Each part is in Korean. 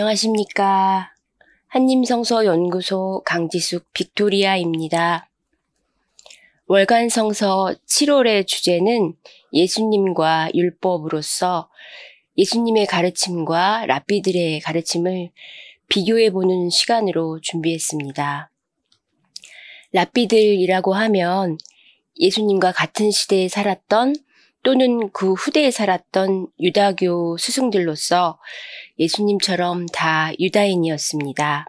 안녕하십니까. 한림성서 연구소 강지숙 빅토리아입니다. 월간 성서 7월의 주제는 예수님과 율법으로서 예수님의 가르침과 랍비들의 가르침을 비교해 보는 시간으로 준비했습니다. 랍비들이라고 하면 예수님과 같은 시대에 살았던 또는 그 후대에 살았던 유다교 스승들로서 예수님처럼 다 유다인이었습니다.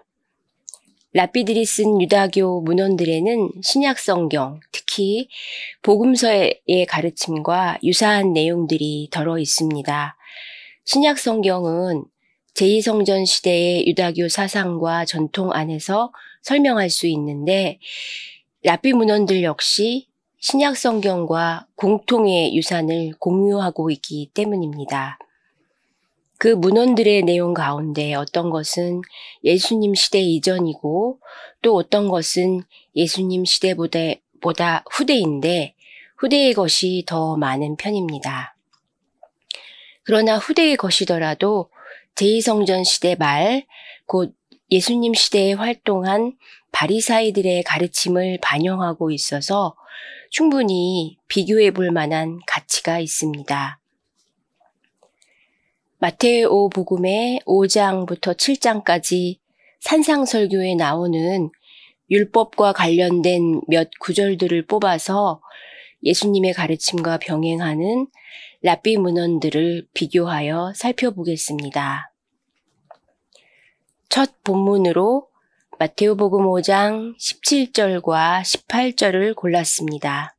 라비들이쓴 유다교 문헌들에는 신약 성경, 특히 복음서의 가르침과 유사한 내용들이 더어 있습니다. 신약 성경은 제2성전 시대의 유다교 사상과 전통 안에서 설명할 수 있는데 라비 문헌들 역시 신약 성경과 공통의 유산을 공유하고 있기 때문입니다. 그 문헌들의 내용 가운데 어떤 것은 예수님 시대 이전이고 또 어떤 것은 예수님 시대보다 후대인데 후대의 것이 더 많은 편입니다. 그러나 후대의 것이더라도 제2성전 시대 말, 곧 예수님 시대에 활동한 바리사이들의 가르침을 반영하고 있어서 충분히 비교해 볼 만한 가치가 있습니다. 마테오 복음의 5장부터 7장까지 산상설교에 나오는 율법과 관련된 몇 구절들을 뽑아서 예수님의 가르침과 병행하는 랍비 문헌들을 비교하여 살펴보겠습니다. 첫 본문으로 마테오복음 5장 17절과 18절을 골랐습니다.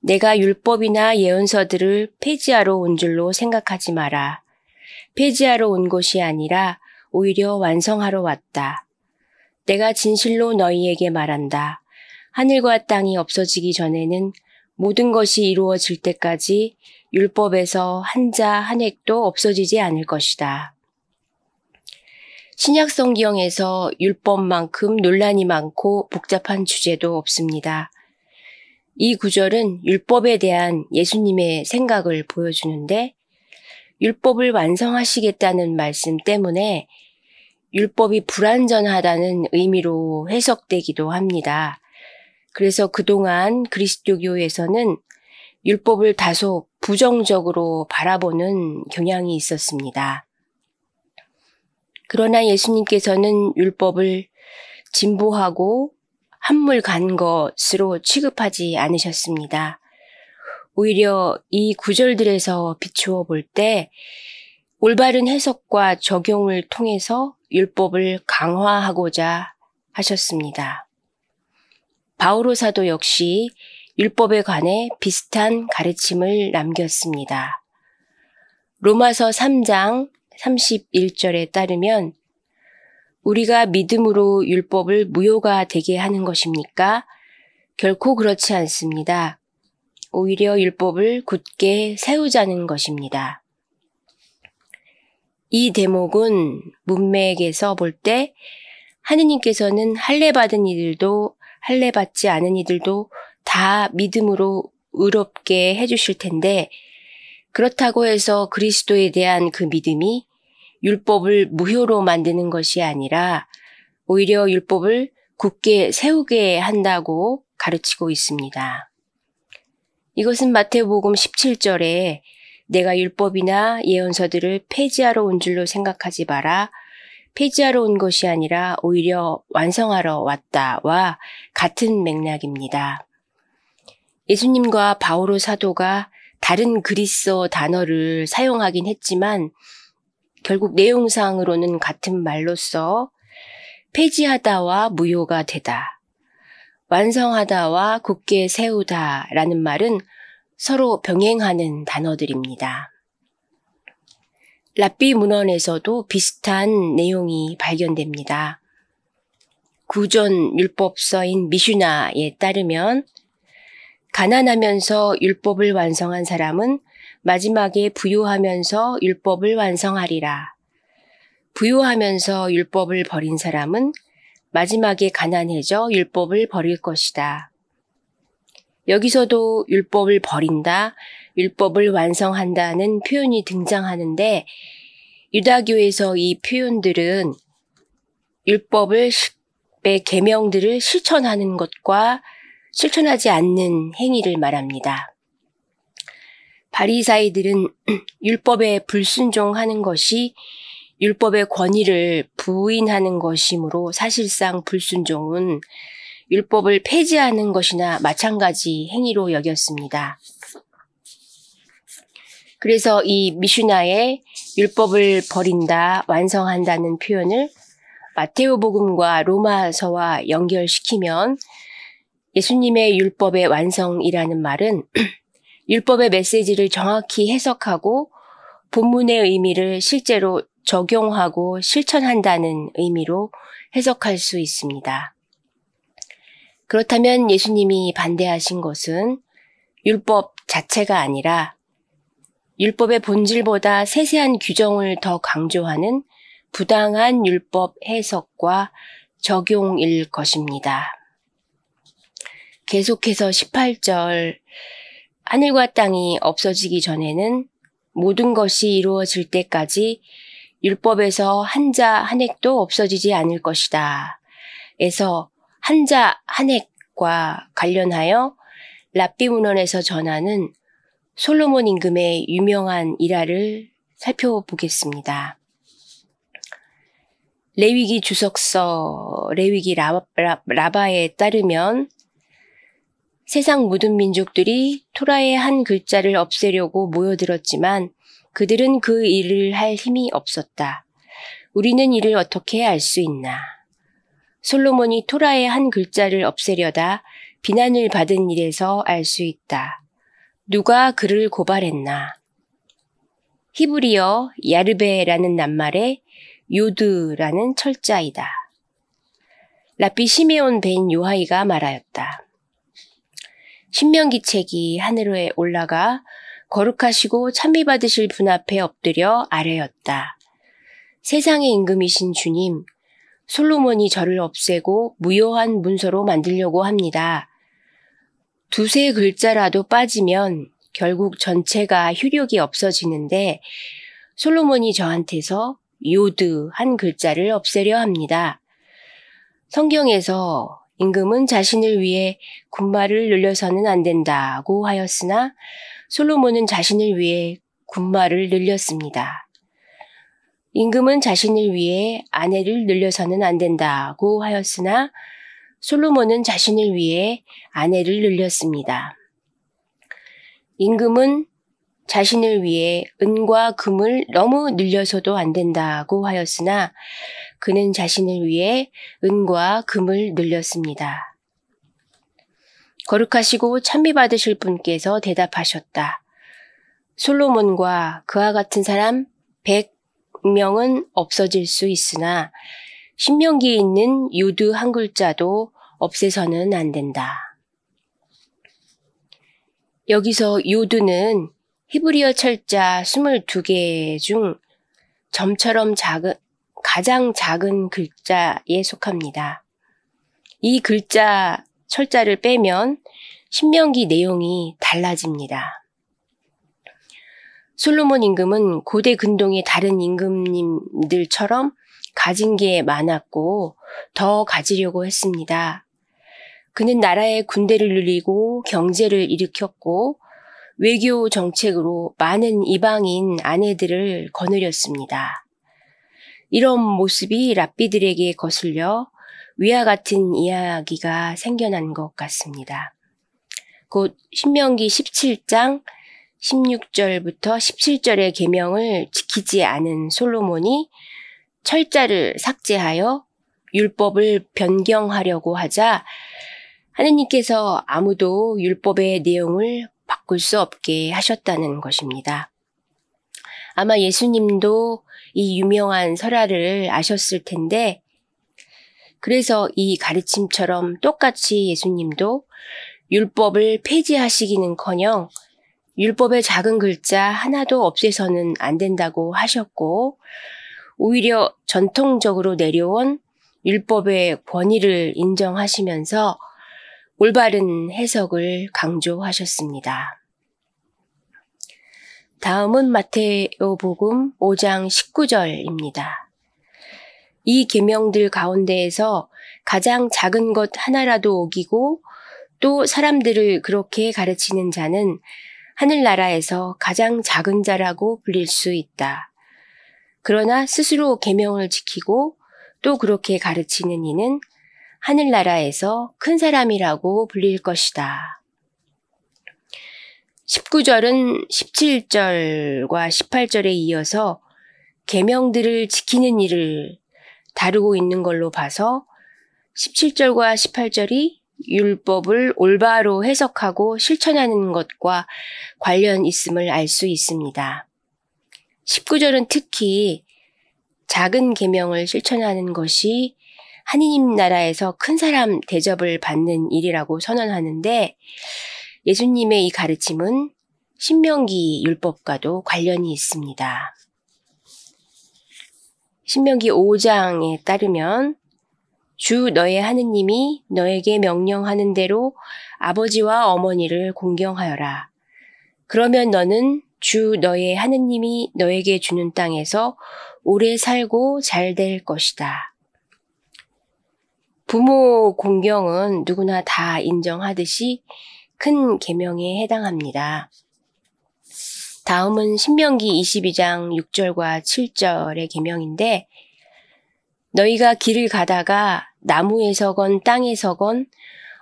내가 율법이나 예언서들을 폐지하러 온 줄로 생각하지 마라. 폐지하러 온 것이 아니라 오히려 완성하러 왔다. 내가 진실로 너희에게 말한다. 하늘과 땅이 없어지기 전에는 모든 것이 이루어질 때까지 율법에서 한 자 한 획도 없어지지 않을 것이다. 신약성경에서 율법만큼 논란이 많고 복잡한 주제도 없습니다. 이 구절은 율법에 대한 예수님의 생각을 보여주는데 율법을 완성하시겠다는 말씀 때문에 율법이 불완전하다는 의미로 해석되기도 합니다. 그래서 그동안 그리스도교에서는 율법을 다소 부정적으로 바라보는 경향이 있었습니다. 그러나 예수님께서는 율법을 진보하고 한물 간 것으로 취급하지 않으셨습니다. 오히려 이 구절들에서 비추어 볼 때 올바른 해석과 적용을 통해서 율법을 강화하고자 하셨습니다. 바오로 사도 역시 율법에 관해 비슷한 가르침을 남겼습니다. 로마서 3장 31절에 따르면 우리가 믿음으로 율법을 무효가 되게 하는 것입니까? 결코 그렇지 않습니다. 오히려 율법을 굳게 세우자는 것입니다. 이 대목은 문맥에서 볼 때 하느님께서는 할례 받은 이들도 할례 받지 않은 이들도 다 믿음으로 의롭게 해주실 텐데 그렇다고 해서 그리스도에 대한 그 믿음이 율법을 무효로 만드는 것이 아니라 오히려 율법을 굳게 세우게 한다고 가르치고 있습니다. 이것은 마태복음 17절에 내가 율법이나 예언서들을 폐지하러 온 줄로 생각하지 마라. 폐지하러 온 것이 아니라 오히려 완성하러 왔다와 같은 맥락입니다. 예수님과 바오로 사도가 다른 그리스어 단어를 사용하긴 했지만 결국 내용상으로는 같은 말로서 폐지하다와 무효가 되다, 완성하다와 굳게 세우다 라는 말은 서로 병행하는 단어들입니다. 랍비 문헌에서도 비슷한 내용이 발견됩니다. 구전 율법서인 미슈나에 따르면 가난하면서 율법을 완성한 사람은 마지막에 부유하면서 율법을 완성하리라. 부유하면서 율법을 버린 사람은 마지막에 가난해져 율법을 버릴 것이다. 여기서도 율법을 버린다, 율법을 완성한다는 표현이 등장하는데 유다교에서 이 표현들은 율법을 의 계명들을 실천하는 것과 실천하지 않는 행위를 말합니다. 바리사이들은 율법에 불순종하는 것이 율법의 권위를 부인하는 것이므로 사실상 불순종은 율법을 폐지하는 것이나 마찬가지 행위로 여겼습니다. 그래서 이 미슈나의 율법을 버린다, 완성한다는 표현을 마테오복음과 로마서와 연결시키면 예수님의 율법의 완성이라는 말은 율법의 메시지를 정확히 해석하고 본문의 의미를 실제로 적용하고 실천한다는 의미로 해석할 수 있습니다. 그렇다면 예수님이 반대하신 것은 율법 자체가 아니라 율법의 본질보다 세세한 규정을 더 강조하는 부당한 율법 해석과 적용일 것입니다. 계속해서 18절 하늘과 땅이 없어지기 전에는 모든 것이 이루어질 때까지 율법에서 한자 한 획도 없어지지 않을 것이다. 에서 한자 한 획과 관련하여 라비 문헌에서 전하는 솔로몬 임금의 유명한 일화를 살펴보겠습니다. 레위기 주석서 레위기 라바, 라바에 따르면 세상 모든 민족들이 토라의 한 글자를 없애려고 모여들었지만 그들은 그 일을 할 힘이 없었다. 우리는 이를 어떻게 알 수 있나? 솔로몬이 토라의 한 글자를 없애려다 비난을 받은 일에서 알 수 있다. 누가 그를 고발했나? 히브리어 야르베라는 낱말에 요드라는 철자이다. 라피 시메온 벤 요하이가 말하였다. 신명기책이 하늘에 올라가 거룩하시고 찬미 받으실 분 앞에 엎드려 아뢰었다. 세상의 임금이신 주님, 솔로몬이 저를 없애고 무효한 문서로 만들려고 합니다. 두세 글자라도 빠지면 결국 전체가 효력이 없어지는데 솔로몬이 저한테서 요드 한 글자를 없애려 합니다. 성경에서 임금은 자신을 위해 군마를 늘려서는 안 된다고 하였으나 솔로몬은 자신을 위해 군마를 늘렸습니다. 임금은 자신을 위해 아내를 늘려서는 안 된다고 하였으나 솔로몬은 자신을 위해 아내를 늘렸습니다. 임금은 자신을 위해 은과 금을 너무 늘려서도 안 된다고 하였으나 그는 자신을 위해 은과 금을 늘렸습니다. 거룩하시고 찬미 받으실 분께서 대답하셨다. 솔로몬과 그와 같은 사람 100명은 없어질 수 있으나 신명기에 있는 유두한 글자도 없애서는 안 된다. 여기서 유두는 히브리어 철자 22개 중 점처럼 작은, 가장 작은 글자에 속합니다. 이 글자 철자를 빼면 신명기 내용이 달라집니다. 솔로몬 임금은 고대 근동의 다른 임금님들처럼 가진 게 많았고 더 가지려고 했습니다. 그는 나라의 군대를 늘리고 경제를 일으켰고 외교 정책으로 많은 이방인 아내들을 거느렸습니다. 이런 모습이 랍비들에게 거슬려 위와 같은 이야기가 생겨난 것 같습니다. 곧 신명기 17장 16절부터 17절의 계명을 지키지 않은 솔로몬이 철자를 삭제하여 율법을 변경하려고 하자 하느님께서 아무도 율법의 내용을 바꿀 수 없게 하셨다는 것입니다. 아마 예수님도 이 유명한 설화를 아셨을 텐데, 그래서 이 가르침처럼 똑같이 예수님도 율법을 폐지하시기는 커녕 율법의 작은 글자 하나도 없애서는 안 된다고 하셨고, 오히려 전통적으로 내려온 율법의 권위를 인정하시면서 올바른 해석을 강조하셨습니다. 다음은 마테오복음 5장 19절입니다. 이 계명들 가운데에서 가장 작은 것 하나라도 어기고 또 사람들을 그렇게 가르치는 자는 하늘나라에서 가장 작은 자라고 불릴 수 있다. 그러나 스스로 계명을 지키고 또 그렇게 가르치는 이는 하늘나라에서 큰 사람이라고 불릴 것이다. 19절은 17절과 18절에 이어서 계명들을 지키는 일을 다루고 있는 걸로 봐서 17절과 18절이 율법을 올바로 해석하고 실천하는 것과 관련 있음을 알 수 있습니다. 19절은 특히 작은 계명을 실천하는 것이 하느님 나라에서 큰 사람 대접을 받는 일이라고 선언하는데 예수님의 이 가르침은 신명기 율법과도 관련이 있습니다. 신명기 5장에 따르면 주 너의 하느님이 너에게 명령하는 대로 아버지와 어머니를 공경하여라. 그러면 너는 주 너의 하느님이 너에게 주는 땅에서 오래 살고 잘 될 것이다. 부모 공경은 누구나 다 인정하듯이 큰 계명에 해당합니다. 다음은 신명기 22장 6절과 7절의 계명인데 너희가 길을 가다가 나무에서건 땅에서건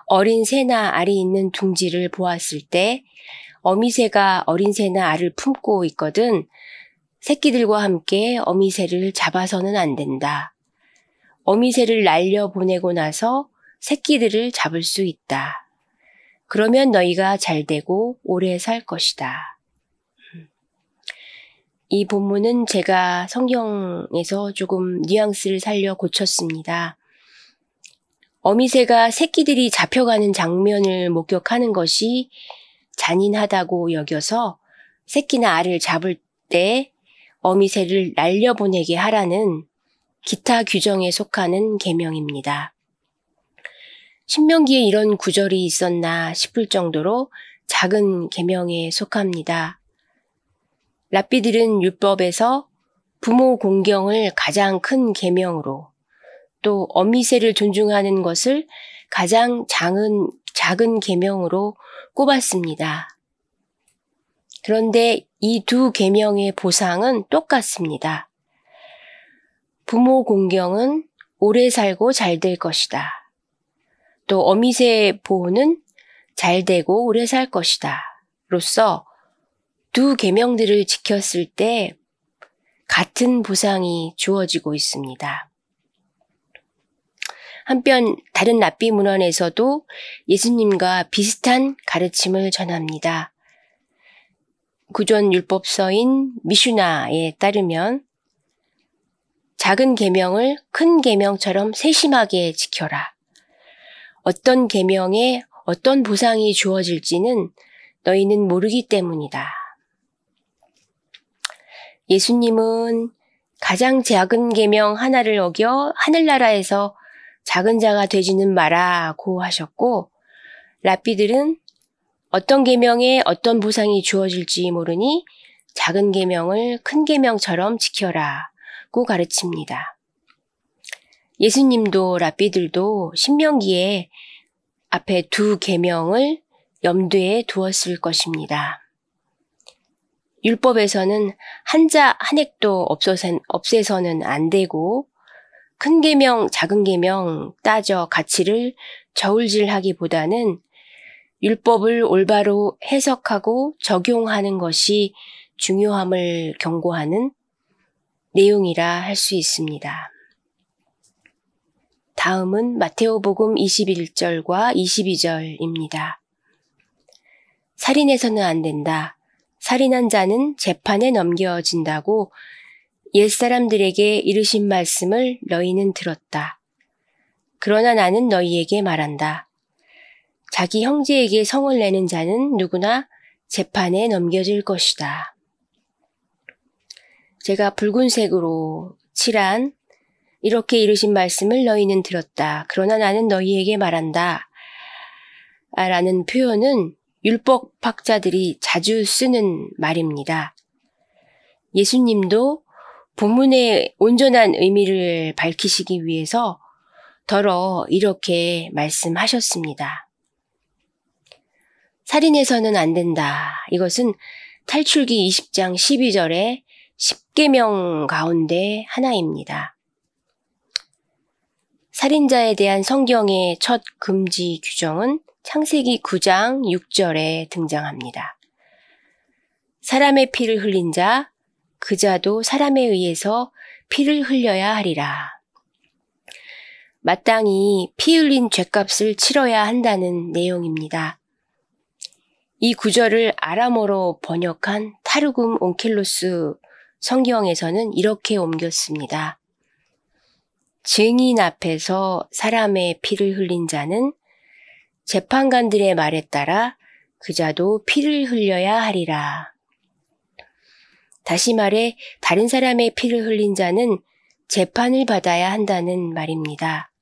어린 새나 알이 있는 둥지를 보았을 때 어미새가 어린 새나 알을 품고 있거든 새끼들과 함께 어미새를 잡아서는 안 된다. 어미새를 날려 보내고 나서 새끼들을 잡을 수 있다. 그러면 너희가 잘 되고 오래 살 것이다. 이 본문은 제가 성경에서 조금 뉘앙스를 살려 고쳤습니다. 어미새가 새끼들이 잡혀가는 장면을 목격하는 것이 잔인하다고 여겨서 새끼나 알을 잡을 때 어미새를 날려보내게 하라는 기타 규정에 속하는 계명입니다. 신명기에 이런 구절이 있었나 싶을 정도로 작은 계명에 속합니다. 랍비들은 율법에서 부모 공경을 가장 큰 계명으로 또어미새를 존중하는 것을 가장 작은 작은 계명으로 꼽았습니다. 그런데 이 두 계명의 보상은 똑같습니다. 부모 공경은 오래 살고 잘 될 것이다. 또 어미새 보호는 잘 되고 오래 살 것이다. 로써 두 계명들을 지켰을 때 같은 보상이 주어지고 있습니다. 한편 다른 나비 문헌에서도 예수님과 비슷한 가르침을 전합니다. 구전 율법서인 미슈나에 따르면 작은 계명을 큰 계명처럼 세심하게 지켜라. 어떤 계명에 어떤 보상이 주어질지는 너희는 모르기 때문이다. 예수님은 가장 작은 계명 하나를 어겨 하늘나라에서 작은 자가 되지는 마라고 하셨고 랍비들은 어떤 계명에 어떤 보상이 주어질지 모르니 작은 계명을 큰 계명처럼 지켜라 믿고 가르칩니다. 예수님도 랍비들도 신명기에 앞에 두 계명을 염두에 두었을 것입니다. 율법에서는 한자 한 액도 없애서는 안 되고 큰 계명 작은 계명 따져 가치를 저울질하기보다는 율법을 올바로 해석하고 적용하는 것이 중요함을 경고하는 내용이라 할 수 있습니다. 다음은 마테오복음 21절과 22절입니다. 살인해서는 안 된다. 살인한 자는 재판에 넘겨진다고 옛 사람들에게 이르신 말씀을 너희는 들었다. 그러나 나는 너희에게 말한다. 자기 형제에게 성을 내는 자는 누구나 재판에 넘겨질 것이다. 제가 붉은색으로 칠한 이렇게 이르신 말씀을 너희는 들었다. 그러나 나는 너희에게 말한다. 아, 라는 표현은 율법 학자들이 자주 쓰는 말입니다. 예수님도 본문의 온전한 의미를 밝히시기 위해서 더러 이렇게 말씀하셨습니다. 살인해서는 안 된다. 이것은 탈출기 20장 12절에 1 0개명 가운데 하나입니다. 살인자에 대한 성경의 첫 금지 규정은 창세기 9장 6절에 등장합니다. 사람의 피를 흘린 자, 그 자도 사람에 의해서 피를 흘려야 하리라. 마땅히 피 흘린 죄값을 치러야 한다는 내용입니다. 이 구절을 아람어로 번역한 타르금온켈로스 성경에서는 이렇게 옮겼습니다. 증인 앞에서 사람의 피를 흘린 자는 재판관들의 말에 따라 그자도 피를 흘려야 하리라. 다시 말해 다른 사람의 피를 흘린 자는 재판을 받아야 한다는 말입니다.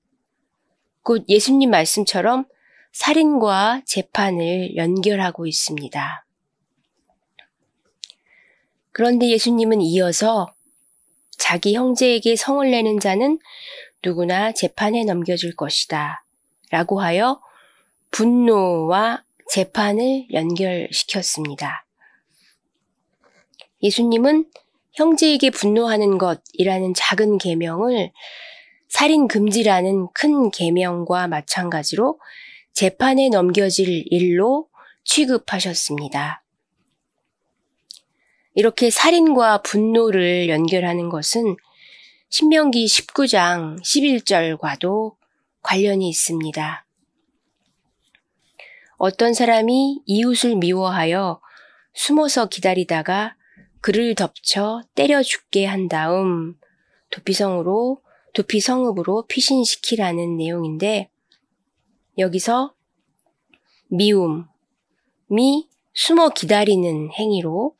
곧 예수님 말씀처럼 살인과 재판을 연결하고 있습니다. 그런데 예수님은 이어서 자기 형제에게 성을 내는 자는 누구나 재판에 넘겨질 것이다. 라고 하여 분노와 재판을 연결시켰습니다. 예수님은 형제에게 분노하는 것이라는 작은 계명을 살인 금지라는 큰 계명과 마찬가지로 재판에 넘겨질 일로 취급하셨습니다. 이렇게 살인과 분노를 연결하는 것은 신명기 19장 11절과도 관련이 있습니다. 어떤 사람이 이웃을 미워하여 숨어서 기다리다가 그를 덮쳐 때려 죽게 한 다음 도피성으로 도피성읍으로 피신시키라는 내용인데 여기서 미움미 숨어 기다리는 행위로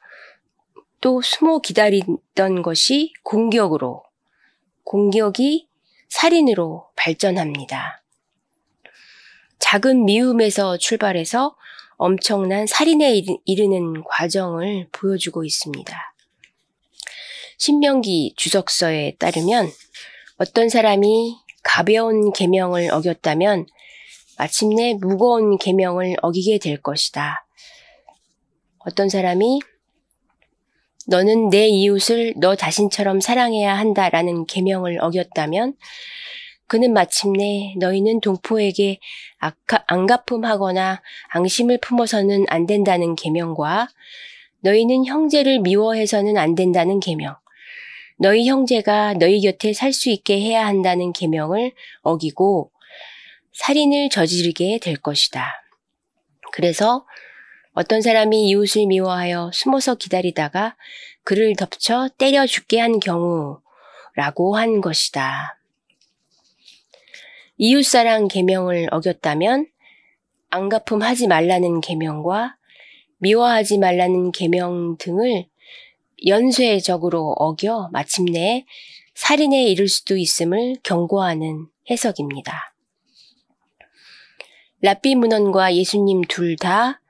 또 숨어 기다리던 것이 공격으로, 공격이 살인으로 발전합니다. 작은 미움에서 출발해서 엄청난 살인에 이르는 과정을 보여주고 있습니다. 신명기 주석서에 따르면 어떤 사람이 가벼운 계명을 어겼다면 마침내 무거운 계명을 어기게 될 것이다. 어떤 사람이 너는 내 이웃을 너 자신처럼 사랑해야 한다라는 계명을 어겼다면 그는 마침내 너희는 동포에게 악하, 안갚음하거나 앙심을 품어서는 안 된다는 계명과 너희는 형제를 미워해서는 안 된다는 계명, 너희 형제가 너희 곁에 살 수 있게 해야 한다는 계명을 어기고 살인을 저지르게 될 것이다. 그래서 어떤 사람이 이웃을 미워하여 숨어서 기다리다가 그를 덮쳐 때려 죽게 한 경우라고 한 것이다. 이웃사랑 계명을 어겼다면 안갚음하지 말라는 계명과 미워하지 말라는 계명 등을 연쇄적으로 어겨 마침내 살인에 이를 수도 있음을 경고하는 해석입니다. 랍비 문헌과 예수님 둘다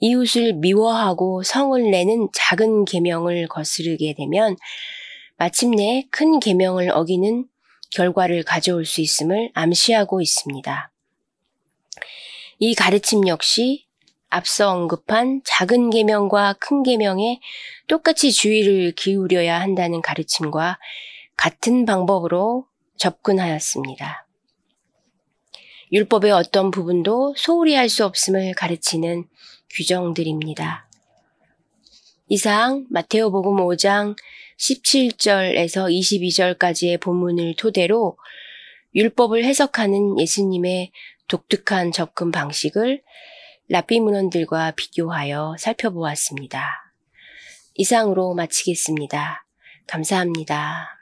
이웃을 미워하고 성을 내는 작은 계명을 거스르게 되면 마침내 큰 계명을 어기는 결과를 가져올 수 있음을 암시하고 있습니다. 이 가르침 역시 앞서 언급한 작은 계명과 큰 계명에 똑같이 주의를 기울여야 한다는 가르침과 같은 방법으로 접근하였습니다. 율법의 어떤 부분도 소홀히 할 수 없음을 가르치는 규정들입니다. 이상 마테오복음 5장 17절에서 22절까지의 본문을 토대로 율법을 해석하는 예수님의 독특한 접근 방식을 라비 문헌들과 비교하여 살펴보았습니다. 이상으로 마치겠습니다. 감사합니다.